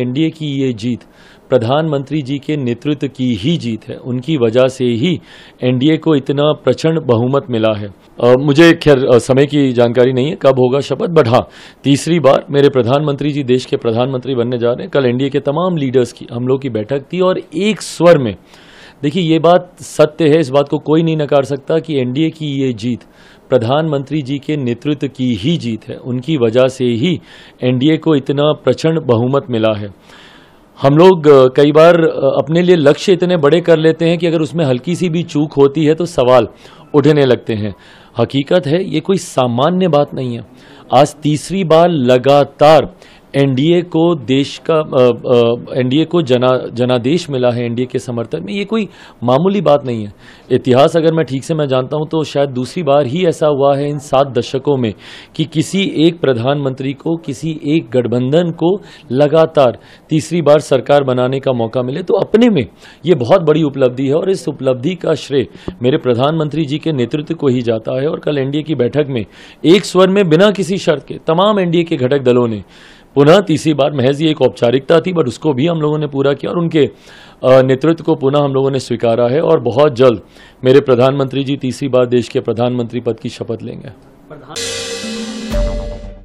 NDA की ये जीत प्रधानमंत्री जी के नेतृत्व की ही जीत है उनकी वजह से ही एनडीए को इतना प्रचंड बहुमत मिला है आ, मुझे खैर समय की जानकारी नहीं है कब होगा शपथ बट हाँ तीसरी बार मेरे प्रधानमंत्री जी देश के प्रधानमंत्री बनने जा रहे हैं कल एनडीए के तमाम लीडर्स की हम लोग की बैठक थी और एक स्वर में देखिए ये बात सत्य है इस बात को कोई नहीं नकार सकता कि एनडीए की ये जीत प्रधानमंत्री जी के नेतृत्व की ही जीत है उनकी वजह से ही एनडीए को इतना प्रचंड बहुमत मिला है हम लोग कई बार अपने लिए लक्ष्य इतने बड़े कर लेते हैं कि अगर उसमें हल्की सी भी चूक होती है तो सवाल उठने लगते हैं हकीकत है ये कोई सामान्य बात नहीं है आज तीसरी बार लगातार एनडीए को देश का एनडीए को जना जनादेश मिला है एनडीए के समर्थन में ये कोई मामूली बात नहीं है इतिहास अगर मैं ठीक से मैं जानता हूँ तो शायद दूसरी बार ही ऐसा हुआ है इन सात दशकों में कि किसी एक प्रधानमंत्री को किसी एक गठबंधन को लगातार तीसरी बार सरकार बनाने का मौका मिले तो अपने में ये बहुत बड़ी उपलब्धि है और इस उपलब्धि का श्रेय मेरे प्रधानमंत्री जी के नेतृत्व को ही जाता है और कल एनडीए की बैठक में एक स्वर में बिना किसी शर्त के तमाम एनडीए के घटक दलों ने पुनः तीसरी बार महज ये एक औपचारिकता थी बट उसको भी हम लोगों ने पूरा किया और उनके नेतृत्व को पुनः हम लोगों ने स्वीकारा है और बहुत जल्द मेरे प्रधानमंत्री जी तीसरी बार देश के प्रधानमंत्री पद की शपथ लेंगे